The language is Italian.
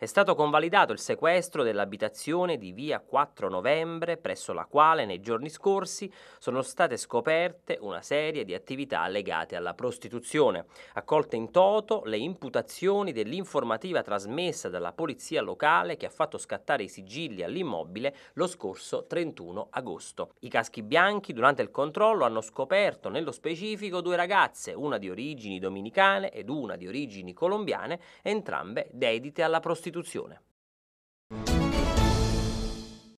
È stato convalidato il sequestro dell'abitazione di via 4 novembre, presso la quale nei giorni scorsi sono state scoperte una serie di attività legate alla prostituzione. Accolte in toto le imputazioni dell'informativa trasmessa dalla polizia locale che ha fatto scattare i sigilli all'immobile lo scorso 31 agosto. I caschi bianchi durante il controllo hanno scoperto nello specifico due ragazze, una di origini dominicane ed una di origini colombiane, entrambe dedite alla prostituzione Costituzione.